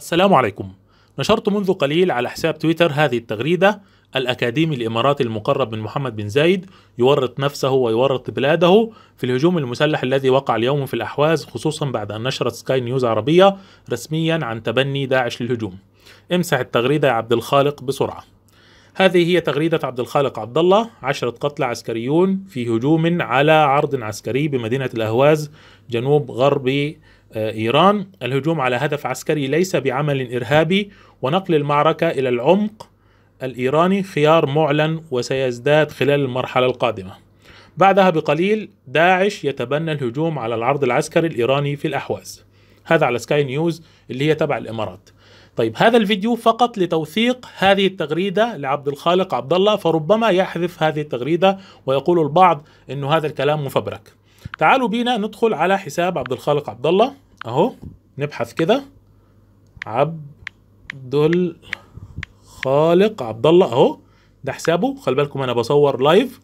السلام عليكم نشرت منذ قليل على حساب تويتر هذه التغريدة الأكاديمي الإماراتي المقرب من محمد بن زايد يورط نفسه ويورط بلاده في الهجوم المسلح الذي وقع اليوم في الأحواز خصوصا بعد أن نشرت سكاي نيوز عربية رسميا عن تبني داعش للهجوم امسح التغريدة يا عبد الخالق بسرعة هذه هي تغريدة عبد الخالق عبد الله عشرة قتلى عسكريون في هجوم على عرض عسكري بمدينة الأهواز جنوب غرب آه، إيران الهجوم على هدف عسكري ليس بعمل إرهابي ونقل المعركة إلى العمق الإيراني خيار معلن وسيزداد خلال المرحلة القادمة بعدها بقليل داعش يتبنى الهجوم على العرض العسكري الإيراني في الأحواز هذا على سكاي نيوز اللي هي تبع الإمارات طيب هذا الفيديو فقط لتوثيق هذه التغريده لعبد الخالق عبد الله فربما يحذف هذه التغريده ويقول البعض انه هذا الكلام مفبرك. تعالوا بينا ندخل على حساب عبد الخالق عبد الله اهو نبحث كده عبد الخالق عبد الله اهو ده حسابه خلي بالكم انا بصور لايف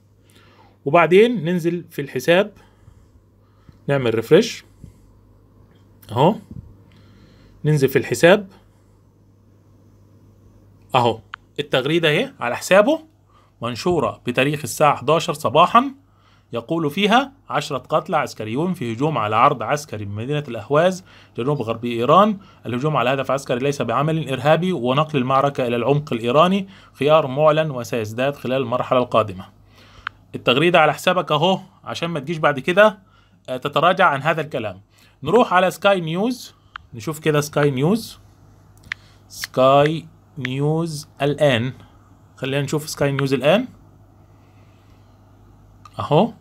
وبعدين ننزل في الحساب نعمل ريفرش اهو ننزل في الحساب اهو التغريده اهي على حسابه منشوره بتاريخ الساعه 11 صباحا يقول فيها عشرة قتلى عسكريون في هجوم على عرض عسكري بمدينة الأهواز جنوب غرب إيران الهجوم على هدف عسكري ليس بعمل إرهابي ونقل المعركة إلى العمق الإيراني خيار معلن وسيزداد خلال المرحلة القادمة التغريدة على حسابك أهو عشان ما تجيش بعد كده آه، تتراجع عن هذا الكلام نروح على سكاي نيوز نشوف كده سكاي نيوز سكاي نيوز الآن خلينا نشوف سكاي نيوز الآن أهو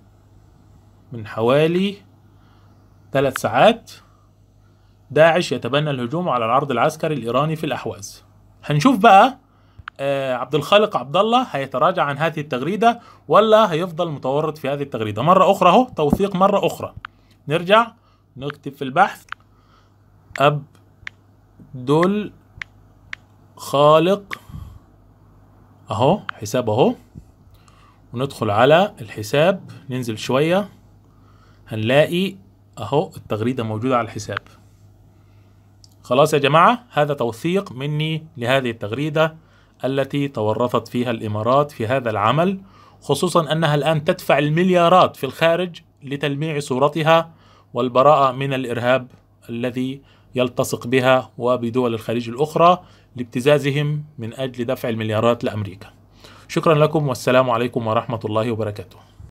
من حوالي ثلاث ساعات داعش يتبنى الهجوم على العرض العسكري الإيراني في الأحواز هنشوف بقى آه عبد الخالق عبد الله هيتراجع عن هذه التغريدة ولا هيفضل متورط في هذه التغريدة مرة أخرى أهو توثيق مرة أخرى نرجع نكتب في البحث أب دول الخالق اهو حساب اهو وندخل على الحساب ننزل شوية هنلاقي اهو التغريدة موجودة على الحساب خلاص يا جماعة هذا توثيق مني لهذه التغريدة التي تورطت فيها الإمارات في هذا العمل خصوصا أنها الآن تدفع المليارات في الخارج لتلميع صورتها والبراءة من الإرهاب الذي يلتصق بها وبدول الخليج الأخرى لابتزازهم من أجل دفع المليارات لأمريكا شكرا لكم والسلام عليكم ورحمة الله وبركاته